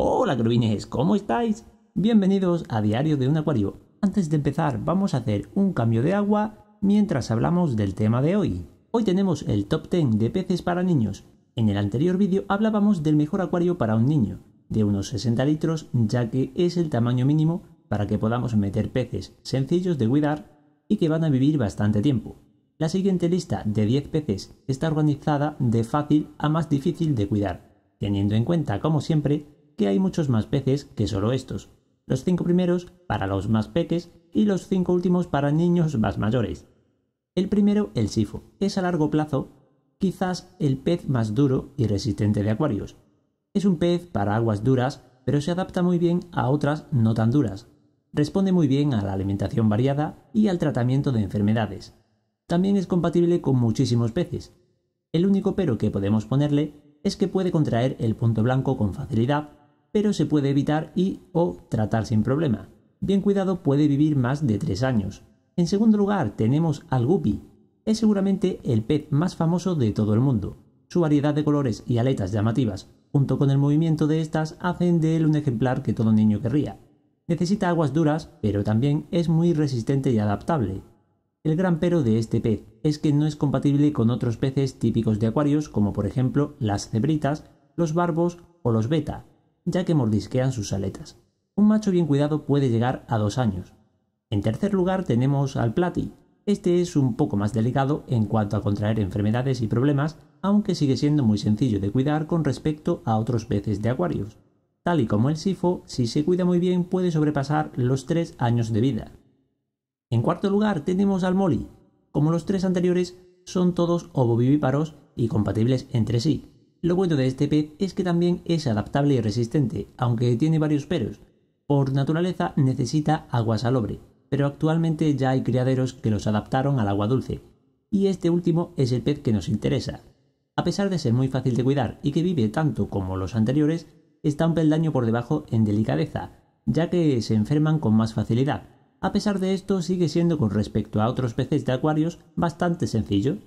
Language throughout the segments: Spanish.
Hola querubines, ¿cómo estáis? Bienvenidos a Diario de un Acuario. Antes de empezar vamos a hacer un cambio de agua mientras hablamos del tema de hoy. Hoy tenemos el top 10 de peces para niños. En el anterior vídeo hablábamos del mejor acuario para un niño, de unos 60 litros ya que es el tamaño mínimo para que podamos meter peces sencillos de cuidar y que van a vivir bastante tiempo. La siguiente lista de 10 peces está organizada de fácil a más difícil de cuidar, teniendo en cuenta, como siempre, que hay muchos más peces que solo estos. Los cinco primeros para los más peques y los cinco últimos para niños más mayores. El primero, el sifo, es a largo plazo quizás el pez más duro y resistente de acuarios. Es un pez para aguas duras, pero se adapta muy bien a otras no tan duras. Responde muy bien a la alimentación variada y al tratamiento de enfermedades. También es compatible con muchísimos peces. El único pero que podemos ponerle es que puede contraer el punto blanco con facilidad pero se puede evitar y o tratar sin problema. Bien cuidado puede vivir más de 3 años. En segundo lugar tenemos al guppy. Es seguramente el pez más famoso de todo el mundo. Su variedad de colores y aletas llamativas, junto con el movimiento de estas, hacen de él un ejemplar que todo niño querría. Necesita aguas duras, pero también es muy resistente y adaptable. El gran pero de este pez es que no es compatible con otros peces típicos de acuarios como por ejemplo las cebritas, los barbos o los beta, ya que mordisquean sus aletas. Un macho bien cuidado puede llegar a dos años. En tercer lugar tenemos al plati. Este es un poco más delicado en cuanto a contraer enfermedades y problemas, aunque sigue siendo muy sencillo de cuidar con respecto a otros peces de acuarios. Tal y como el sifo, si se cuida muy bien puede sobrepasar los tres años de vida. En cuarto lugar tenemos al moli. Como los tres anteriores, son todos ovovivíparos y compatibles entre sí. Lo bueno de este pez es que también es adaptable y resistente, aunque tiene varios peros. Por naturaleza necesita agua salobre, pero actualmente ya hay criaderos que los adaptaron al agua dulce. Y este último es el pez que nos interesa. A pesar de ser muy fácil de cuidar y que vive tanto como los anteriores, está un peldaño por debajo en delicadeza, ya que se enferman con más facilidad. A pesar de esto, sigue siendo con respecto a otros peces de acuarios bastante sencillo.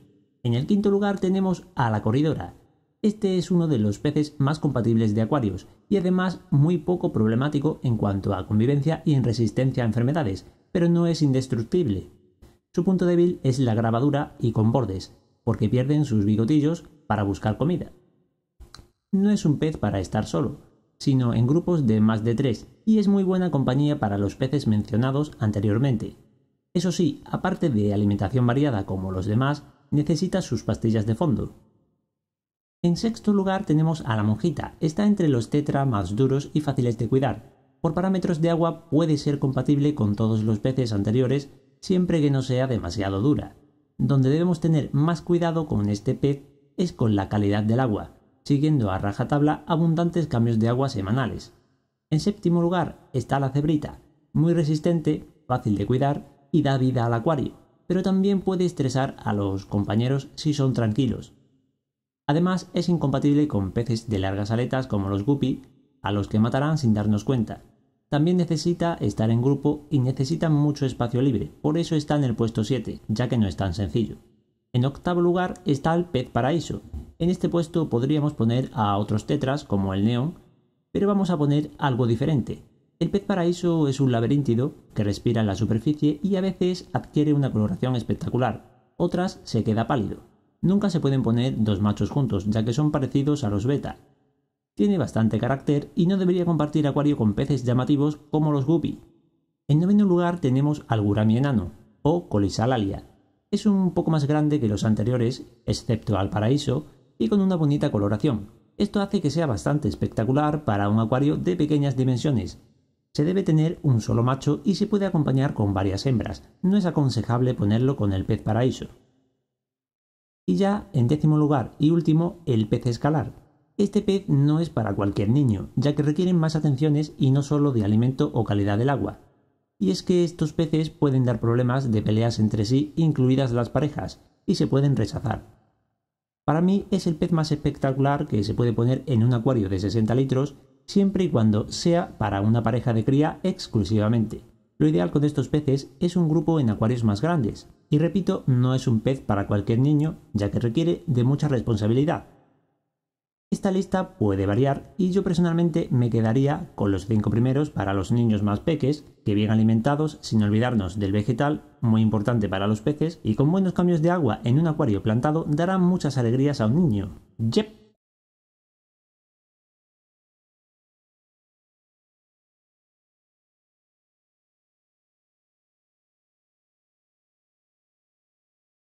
En el quinto lugar tenemos a la corridora, este es uno de los peces más compatibles de acuarios y además muy poco problemático en cuanto a convivencia y en resistencia a enfermedades, pero no es indestructible. Su punto débil es la grabadura y con bordes, porque pierden sus bigotillos para buscar comida. No es un pez para estar solo, sino en grupos de más de tres, y es muy buena compañía para los peces mencionados anteriormente. Eso sí, aparte de alimentación variada como los demás, necesita sus pastillas de fondo, en sexto lugar tenemos a la monjita. Está entre los tetra más duros y fáciles de cuidar. Por parámetros de agua puede ser compatible con todos los peces anteriores siempre que no sea demasiado dura. Donde debemos tener más cuidado con este pez es con la calidad del agua, siguiendo a rajatabla abundantes cambios de agua semanales. En séptimo lugar está la cebrita, muy resistente, fácil de cuidar y da vida al acuario, pero también puede estresar a los compañeros si son tranquilos. Además, es incompatible con peces de largas aletas como los guppy, a los que matarán sin darnos cuenta. También necesita estar en grupo y necesita mucho espacio libre, por eso está en el puesto 7, ya que no es tan sencillo. En octavo lugar está el pez paraíso. En este puesto podríamos poner a otros tetras como el neón, pero vamos a poner algo diferente. El pez paraíso es un laberíntido que respira en la superficie y a veces adquiere una coloración espectacular, otras se queda pálido nunca se pueden poner dos machos juntos, ya que son parecidos a los beta. Tiene bastante carácter y no debería compartir acuario con peces llamativos como los guppy. En noveno lugar tenemos al gurami enano, o colisalalia. Es un poco más grande que los anteriores, excepto al paraíso, y con una bonita coloración. Esto hace que sea bastante espectacular para un acuario de pequeñas dimensiones, se debe tener un solo macho y se puede acompañar con varias hembras. No es aconsejable ponerlo con el pez paraíso. Y ya, en décimo lugar y último, el pez escalar. Este pez no es para cualquier niño, ya que requieren más atenciones y no solo de alimento o calidad del agua. Y es que estos peces pueden dar problemas de peleas entre sí, incluidas las parejas, y se pueden rechazar. Para mí es el pez más espectacular que se puede poner en un acuario de 60 litros, siempre y cuando sea para una pareja de cría exclusivamente. Lo ideal con estos peces es un grupo en acuarios más grandes, y repito, no es un pez para cualquier niño, ya que requiere de mucha responsabilidad. Esta lista puede variar y yo personalmente me quedaría con los cinco primeros para los niños más peques, que bien alimentados, sin olvidarnos del vegetal, muy importante para los peces, y con buenos cambios de agua en un acuario plantado darán muchas alegrías a un niño. ¡Yep!